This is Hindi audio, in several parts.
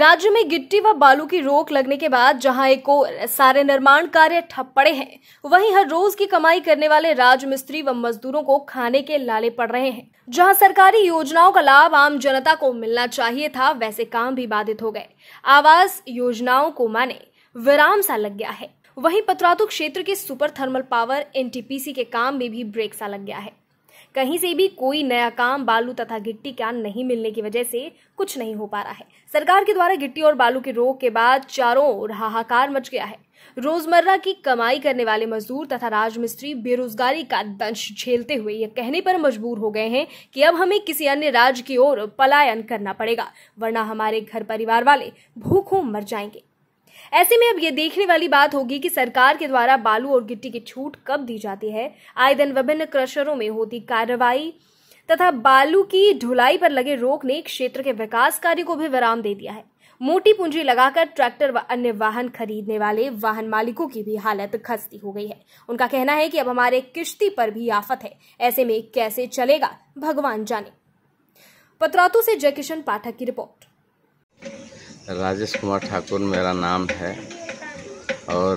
राज्य में गिट्टी व बालू की रोक लगने के बाद जहां एक और सारे निर्माण कार्य ठप पड़े हैं वहीं हर रोज की कमाई करने वाले राज मिस्त्री व मजदूरों को खाने के लाले पड़ रहे हैं जहां सरकारी योजनाओं का लाभ आम जनता को मिलना चाहिए था वैसे काम भी बाधित हो गए आवास योजनाओं को माने विराम सा लग गया है वहीं पतरातु क्षेत्र के सुपर थर्मल पावर एनटीपीसी के काम में भी ब्रेक सा लग गया है कहीं से भी कोई नया काम बालू तथा गिट्टी का नहीं मिलने की वजह से कुछ नहीं हो पा रहा है सरकार के द्वारा गिट्टी और बालू की रोक के बाद चारों ओर हाहाकार मच गया है रोजमर्रा की कमाई करने वाले मजदूर तथा राजमिस्त्री बेरोजगारी का दंश झेलते हुए यह कहने पर मजबूर हो गए हैं कि अब हमें किसी अन्य राज्य की ओर पलायन करना पड़ेगा वरना हमारे घर परिवार वाले भूखों मर जाएंगे ऐसे में अब ये देखने वाली बात होगी कि सरकार के द्वारा बालू और गिट्टी की छूट कब दी जाती है आए दिन विभिन्न क्रशरों में होती कार्रवाई तथा बालू की ढुलाई पर लगे रोक ने क्षेत्र के विकास कार्य को भी विराम दे दिया है मोटी पूंजी लगाकर ट्रैक्टर व अन्य वाहन खरीदने वाले वाहन मालिकों की भी हालत खस्ती हो गई है उनका कहना है कि अब हमारे किश्ती पर भी आफत है ऐसे में कैसे चलेगा भगवान जाने पत्रातों से जयकिशन पाठक की रिपोर्ट राजेश कुमार ठाकुर मेरा नाम है और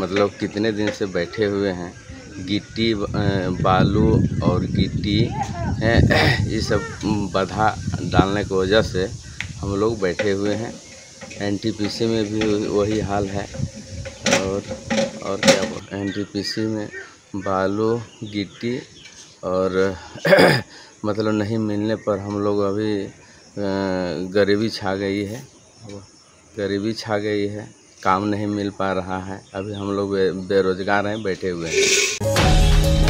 मतलब कितने दिन से बैठे हुए हैं गिट्टी बालू और गिट्टी ये सब बाधा डालने की वजह से हम लोग बैठे हुए हैं एनटीपीसी में भी वही हाल है और और क्या एनटीपीसी में बालू गिट्टी और मतलब नहीं मिलने पर हम लोग अभी गरीबी छा गई है गरीबी छा गई है काम नहीं मिल पा रहा है अभी हम लोग बेरोज़गार हैं बैठे हुए हैं